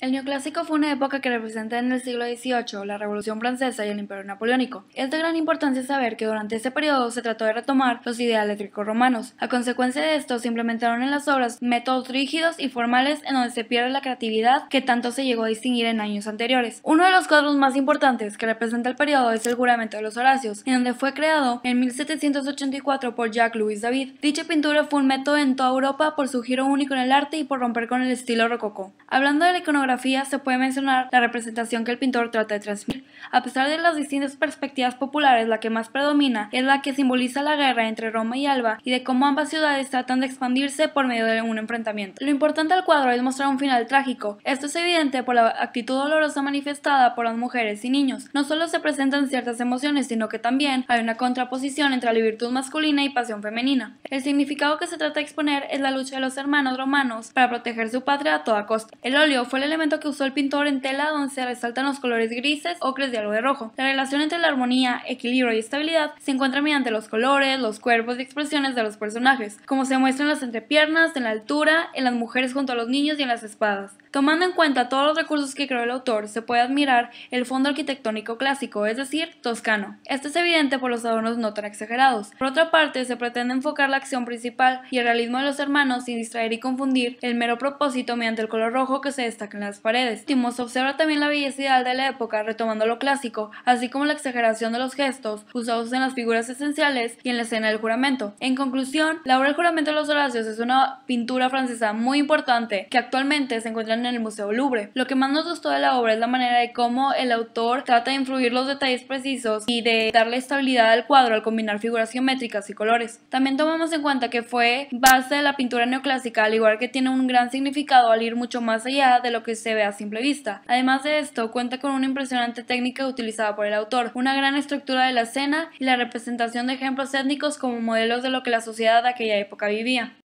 El neoclásico fue una época que representa en el siglo XVIII la Revolución Francesa y el Imperio Napoleónico. Es de gran importancia saber que durante este periodo se trató de retomar los ideales romanos A consecuencia de esto, se implementaron en las obras métodos rígidos y formales en donde se pierde la creatividad que tanto se llegó a distinguir en años anteriores. Uno de los cuadros más importantes que representa el periodo es el Juramento de los Horacios, en donde fue creado en 1784 por Jacques-Louis David. Dicha pintura fue un método en toda Europa por su giro único en el arte y por romper con el estilo rococó. Hablando de la se puede mencionar la representación que el pintor trata de transmitir. A pesar de las distintas perspectivas populares, la que más predomina es la que simboliza la guerra entre Roma y Alba y de cómo ambas ciudades tratan de expandirse por medio de un enfrentamiento. Lo importante del cuadro es mostrar un final trágico. Esto es evidente por la actitud dolorosa manifestada por las mujeres y niños. No solo se presentan ciertas emociones, sino que también hay una contraposición entre la virtud masculina y pasión femenina. El significado que se trata de exponer es la lucha de los hermanos romanos para proteger su patria a toda costa. El óleo fue el elemento que usó el pintor en tela donde se resaltan los colores grises, ocres y algo de rojo. La relación entre la armonía, equilibrio y estabilidad se encuentra mediante los colores, los cuerpos y expresiones de los personajes, como se muestra en las entrepiernas, en la altura, en las mujeres junto a los niños y en las espadas. Tomando en cuenta todos los recursos que creó el autor, se puede admirar el fondo arquitectónico clásico, es decir, toscano. Esto es evidente por los adornos no tan exagerados. Por otra parte, se pretende enfocar la acción principal y el realismo de los hermanos sin distraer y confundir el mero propósito mediante el color rojo que se destaca en la las paredes. se observa también la belleza ideal de la época, retomando lo clásico, así como la exageración de los gestos usados en las figuras esenciales y en la escena del juramento. En conclusión, la obra El juramento de los Horacios es una pintura francesa muy importante que actualmente se encuentra en el Museo Louvre. Lo que más nos gustó de la obra es la manera de cómo el autor trata de influir los detalles precisos y de darle estabilidad al cuadro al combinar figuras geométricas y colores. También tomamos en cuenta que fue base de la pintura neoclásica, al igual que tiene un gran significado al ir mucho más allá de lo que se ve a simple vista. Además de esto, cuenta con una impresionante técnica utilizada por el autor, una gran estructura de la escena y la representación de ejemplos étnicos como modelos de lo que la sociedad de aquella época vivía.